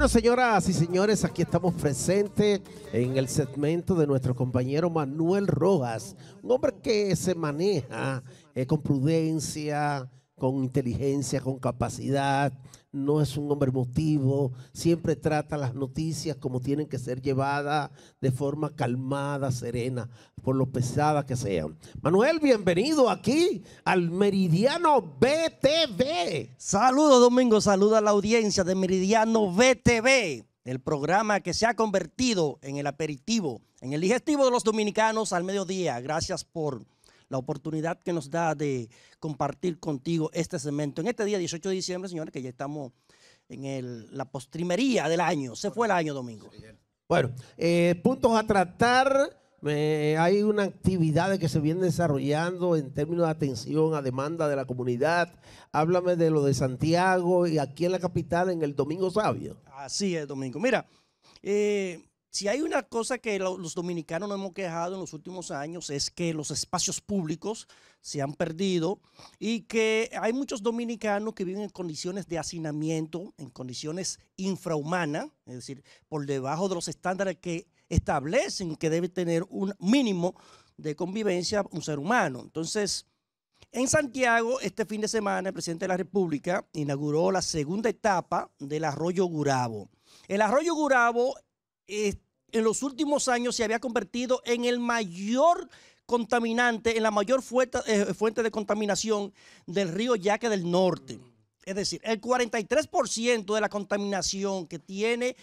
Bueno, señoras y señores, aquí estamos presentes en el segmento de nuestro compañero Manuel Rojas, un hombre que se maneja eh, con prudencia, con inteligencia, con capacidad, no es un hombre emotivo, siempre trata las noticias como tienen que ser llevadas de forma calmada, serena, por lo pesada que sean. Manuel, bienvenido aquí al Meridiano BTV. Saludos Domingo, saluda a la audiencia de Meridiano BTV, el programa que se ha convertido en el aperitivo, en el digestivo de los dominicanos al mediodía. Gracias por la oportunidad que nos da de compartir contigo este cemento. en este día 18 de diciembre, señores, que ya estamos en la postrimería del año. Se fue el año domingo. Bueno, eh, puntos a tratar. Eh, hay una actividad que se viene desarrollando en términos de atención a demanda de la comunidad. Háblame de lo de Santiago y aquí en la capital en el Domingo Sabio. Así es, Domingo. Mira, eh, si hay una cosa que los dominicanos nos hemos quejado en los últimos años es que los espacios públicos se han perdido y que hay muchos dominicanos que viven en condiciones de hacinamiento, en condiciones infrahumanas, es decir, por debajo de los estándares que establecen que debe tener un mínimo de convivencia un ser humano. Entonces, en Santiago, este fin de semana, el presidente de la República inauguró la segunda etapa del arroyo Gurabo. El arroyo Gurabo en los últimos años se había convertido en el mayor contaminante, en la mayor eh, fuente, de contaminación del río Yaque del Norte. Es decir, el 43% de la contaminación que tiene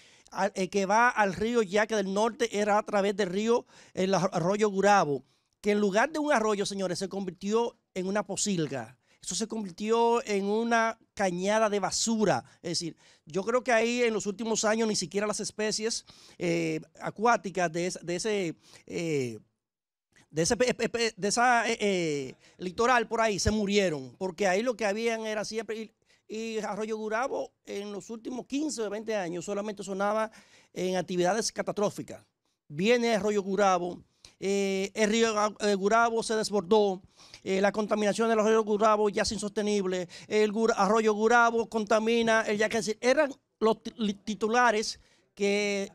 eh, que va al río Yaque del Norte era a través del río, el arroyo Gurabo, que en lugar de un arroyo, señores, se convirtió en una posilga. Eso se convirtió en una cañada de basura. Es decir, yo creo que ahí en los últimos años ni siquiera las especies eh, acuáticas de, ese... de, ese, eh, esa eh, litoral por ahí se murieron, porque ahí lo que habían era siempre, y Arroyo Gurabo en los últimos 15 o 20 años solamente sonaba en actividades catastróficas. Viene Arroyo Gurabo, eh, el río Gurabo se desbordó, eh, la contaminación del arroyo Gurabo ya es insostenible, el arroyo Gurabo contamina eh, ya que eran los titulares que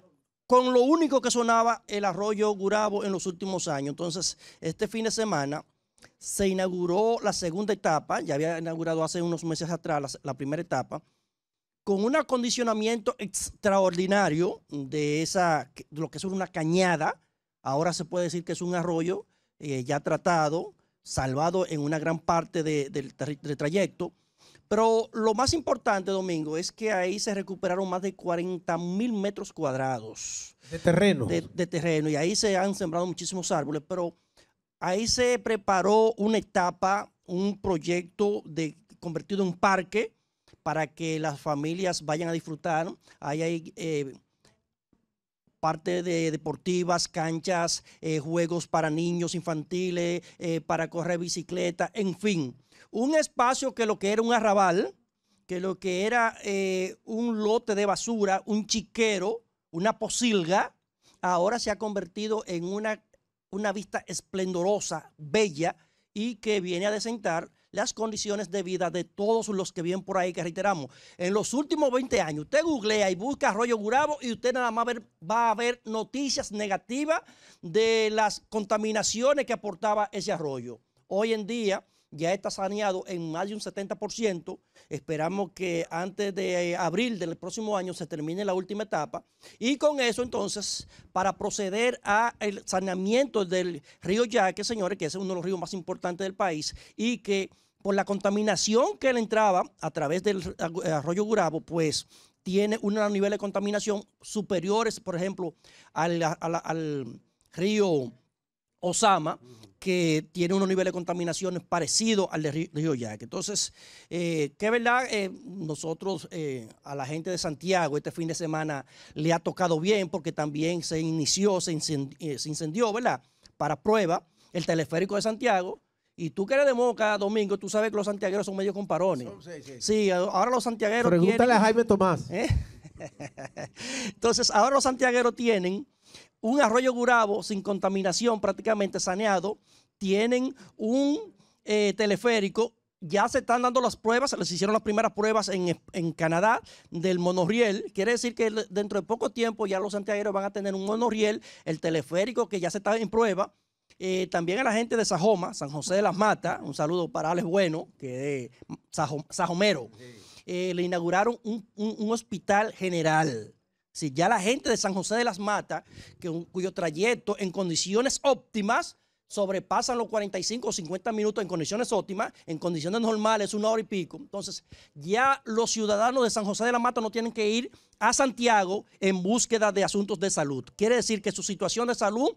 con lo único que sonaba el arroyo Gurabo en los últimos años. Entonces, este fin de semana se inauguró la segunda etapa, ya había inaugurado hace unos meses atrás la, primera etapa, con un acondicionamiento extraordinario de esa, de lo que es una cañada, Ahora se puede decir que es un arroyo eh, ya tratado, salvado en una gran parte del, trayecto. Pero lo más importante, Domingo, es que ahí se recuperaron más de 40 mil metros cuadrados. De terreno. De, terreno. Y ahí se han sembrado muchísimos árboles. Pero ahí se preparó una etapa, un proyecto de, convertido en parque para que las familias vayan a disfrutar. Ahí hay eh, parte de deportivas, canchas, eh, juegos para niños infantiles, eh, para correr bicicleta, en fin. Un espacio que lo que era un arrabal, que lo que era eh, un lote de basura, un chiquero, una posilga, ahora se ha convertido en una, una vista esplendorosa, bella, y que viene a desentar las condiciones de vida de todos los que vienen por ahí, que reiteramos, en los últimos 20 años, usted googlea y busca Arroyo Gurabo y usted nada más va a ver noticias negativas de las contaminaciones que aportaba ese arroyo. Hoy en día ya está saneado en más de un 70%. Esperamos que antes de eh, abril del próximo año se termine la última etapa. Y con eso, entonces, para proceder al saneamiento del río Yaque, señores, que es uno de los ríos más importantes del país y que por la contaminación que le entraba a través del arroyo eh, Gurabo, pues tiene unos niveles de contaminación superiores, por ejemplo, al, al río Osama, que tiene unos niveles de contaminación parecidos al de Río Yaque. Entonces, eh, que verdad, eh, nosotros eh, a la gente de Santiago este fin de semana le ha tocado bien porque también se inició, se incendió, ¿verdad? Para prueba el teleférico de Santiago, y tú que eres de Moca, Domingo, tú sabes que los santiagueros son medio comparones. Sí, sí. ahora los santiagueros Pregúntale a Jaime Tomás. Entonces, ahora los santiagueros tienen un arroyo Gurabo sin contaminación, prácticamente saneado, tienen un eh, teleférico. Ya se están dando las pruebas, les hicieron las primeras pruebas en, Canadá del monorriel. Quiere decir que dentro de poco tiempo ya los antiaéreos van a tener un monorriel, el teleférico que ya se está en prueba. Eh, también a la gente de Sajoma, San José de las Matas, un saludo para Alex Bueno, que es Sajomero. Eh, le inauguraron un hospital general si ya la gente de San José de las Matas, cuyo trayecto en condiciones óptimas sobrepasan los 45 o 50 minutos en condiciones óptimas, en condiciones normales, una hora y pico. Entonces, ya los ciudadanos de San José de las Mata no tienen que ir a Santiago en búsqueda de asuntos de salud. Quiere decir que su situación de salud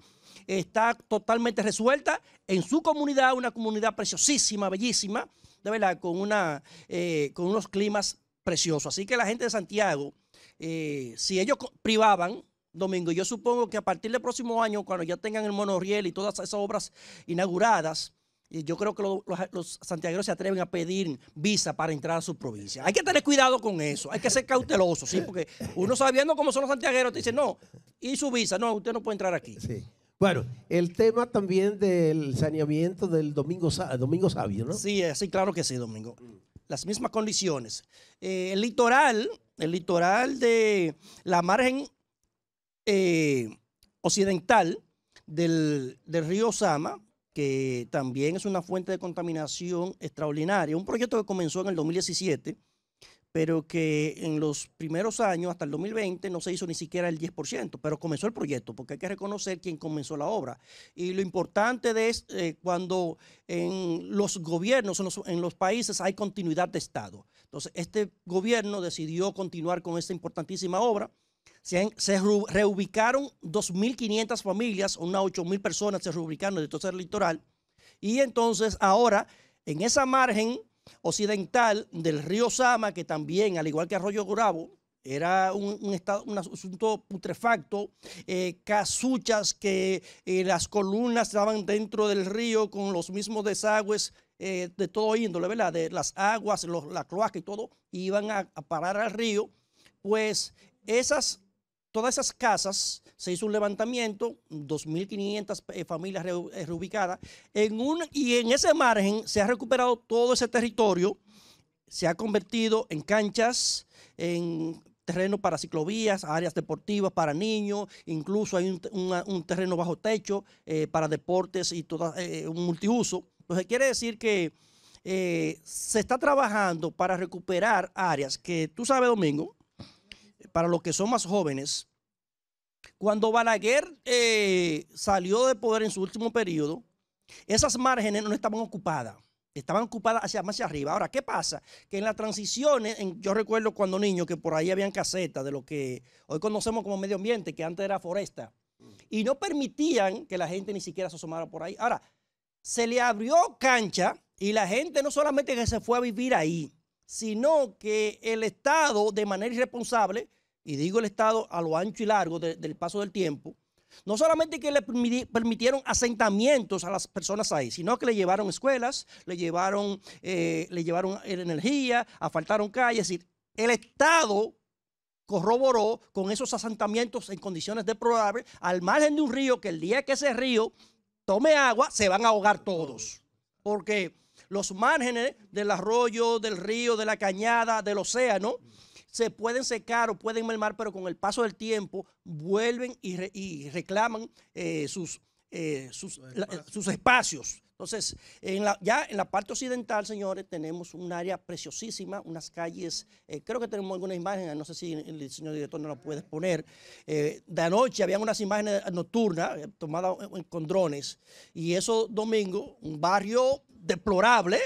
está totalmente resuelta en su comunidad, una comunidad preciosísima, bellísima, de verdad, con, una, eh, con unos climas preciosos. Así que la gente de Santiago eh, si ellos privaban, Domingo, yo supongo que a partir del próximo año, cuando ya tengan el monorriel y todas esas obras inauguradas, eh, yo creo que los, santiagueros se atreven a pedir visa para entrar a su provincia. Hay que tener cuidado con eso, hay que ser cauteloso, ¿sí? Porque uno sabiendo cómo son los santiagueros te dice, no, y su visa, no, usted no puede entrar aquí. Bueno, el tema también del saneamiento del Domingo, Domingo Sabio, ¿no? Sí, eh, sí, claro que sí, Domingo. Mm las mismas condiciones. Eh, el litoral, el litoral de la margen eh, occidental del, del río Sama, que también es una fuente de contaminación extraordinaria, un proyecto que comenzó en el 2017 pero que en los primeros años, hasta el 2020, no se hizo ni siquiera el 10%, pero comenzó el proyecto, porque hay que reconocer quién comenzó la obra. Y lo importante es eh, cuando en los gobiernos, en los, países hay continuidad de Estado. Entonces, este gobierno decidió continuar con esta importantísima obra. Se, se, reubicaron 2.500 familias, unas 8.000 personas se reubicaron de todo el litoral. Y entonces ahora, en esa margen occidental del río Sama, que también, al igual que Arroyo Gurabo, era un, estado, un asunto putrefacto, eh, casuchas que eh, las columnas estaban dentro del río con los mismos desagües eh, de todo índole, ¿verdad? De las aguas, la cloaca y todo, iban a parar al río. Pues esas todas esas casas, se hizo un levantamiento, 2.500 eh, familias eh, reubicadas, en un, y en ese margen se ha recuperado todo ese territorio, se ha convertido en canchas, en terreno para ciclovías, áreas deportivas para niños, incluso hay un, terreno bajo techo eh, para deportes y todo, un multiuso. Entonces quiere decir que se está trabajando para recuperar áreas que tú sabes, Domingo, para los que son más jóvenes, cuando Balaguer eh, salió de poder en su último periodo, esas márgenes no estaban ocupadas. Estaban ocupadas hacia, más hacia arriba. Ahora, ¿qué pasa? Que en las transiciones, yo recuerdo cuando niño que por ahí habían casetas de lo que hoy conocemos como medio ambiente, que antes era foresta, y no permitían que la gente ni siquiera se asomara por ahí. Ahora, se le abrió cancha y la gente no solamente se fue a vivir ahí, sino que el Estado, de manera irresponsable, y digo el Estado a lo ancho y largo del paso del tiempo, no solamente que le permitieron asentamientos a las personas ahí, sino que le llevaron escuelas, le llevaron, eh, le llevaron energía, asfaltaron calles. Es decir, el Estado corroboró con esos asentamientos en condiciones deplorables al margen de un río que el día que ese río tome agua se van a ahogar todos. Porque los márgenes del arroyo, del río, de la cañada, del océano, se pueden secar o pueden mermar, pero con el paso del tiempo vuelven y, reclaman eh, sus, eh, sus, espacios. Entonces, en ya en la parte occidental, señores, tenemos un área preciosísima, unas calles, eh, creo que tenemos alguna imagen, no sé si el señor director nos lo puede poner. de anoche habían unas imágenes nocturnas tomadas con drones y eso domingo, un barrio deplorable,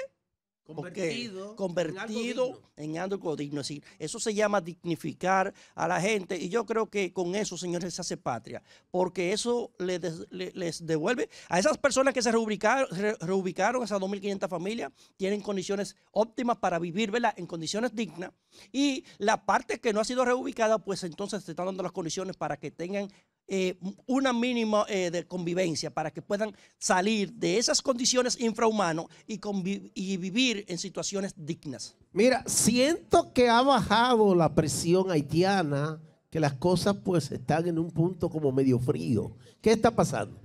Convertido, en algo digno. decir, eso se llama dignificar a la gente y yo creo que con eso, señores, se hace patria, porque eso les, devuelve a esas personas que se reubicaron, esas 2.500 familias, tienen condiciones óptimas para vivir, En condiciones dignas. Y la parte que no ha sido reubicada, pues entonces se están dando las condiciones para que tengan eh, una mínima eh, de convivencia para que puedan salir de esas condiciones infrahumanas y, vivir en situaciones dignas. Mira, siento que ha bajado la presión haitiana, que las cosas pues están en un punto como medio frío. ¿Qué está pasando?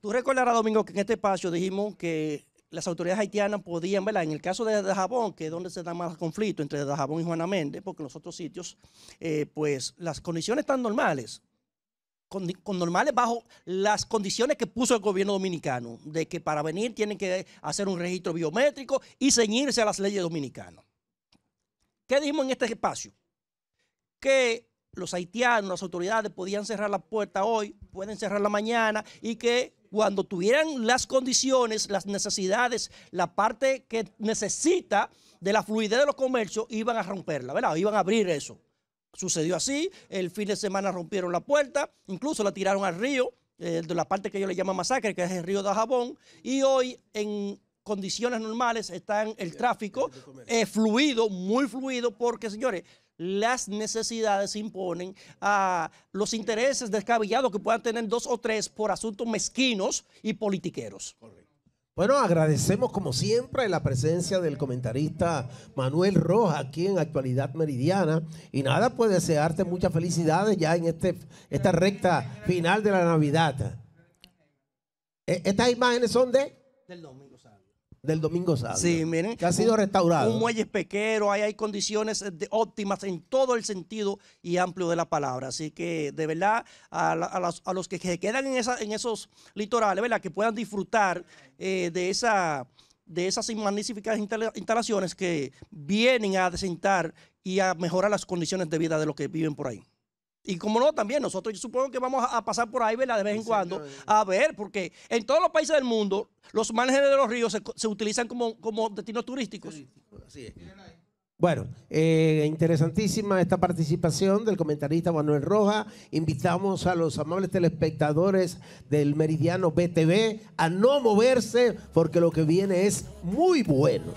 Tú recordarás, Domingo, que en este espacio dijimos que las autoridades haitianas podían, ¿verdad? En el caso de Dajabón, que es donde se da más conflicto entre Dajabón y Juana Méndez, porque en los otros sitios, eh, pues las condiciones están normales con, normales bajo las condiciones que puso el gobierno dominicano, de que para venir tienen que hacer un registro biométrico y ceñirse a las leyes dominicanas. ¿Qué dijimos en este espacio? Que los haitianos, las autoridades podían cerrar la puerta hoy, pueden cerrar la mañana y que cuando tuvieran las condiciones, las necesidades, la parte que necesita de la fluidez de los comercios, iban a romperla, ¿verdad? Iban a abrir eso. Sucedió así, el fin de semana rompieron la puerta, incluso la tiraron al río, eh, de la parte que yo le llamo masacre, que es el río de Jabón, y hoy en condiciones normales está el tráfico eh, fluido, muy fluido, porque señores, las necesidades se imponen a los intereses descabellados que puedan tener dos o tres por asuntos mezquinos y politiqueros. Bueno, agradecemos como siempre la presencia del comentarista Manuel Rojas aquí en Actualidad Meridiana. Y nada, pues desearte muchas felicidades ya en este, esta recta final de la Navidad. E, Estas imágenes son de... Del domingo del Domingo sábado, Sí, miren. Que ha sido restaurado. Un, muelles muelle pequeño, ahí hay condiciones eh, óptimas en todo el sentido y amplio de la palabra. Así que, de verdad, a, los que se quedan en, esa, en esos litorales, ¿verdad? Que puedan disfrutar eh, de esa de esas magníficas instalaciones que vienen a desentar y a mejorar las condiciones de vida de los que viven por ahí. Y como no, también nosotros supongo que vamos a pasar por ahí ¿verdad? de vez en cuando a ver, porque en todos los países del mundo los márgenes de los ríos se, utilizan como, como destinos turísticos. Bueno, eh, interesantísima esta participación del comentarista Manuel Roja. Invitamos a los amables telespectadores del Meridiano BTV a no moverse porque lo que viene es muy bueno.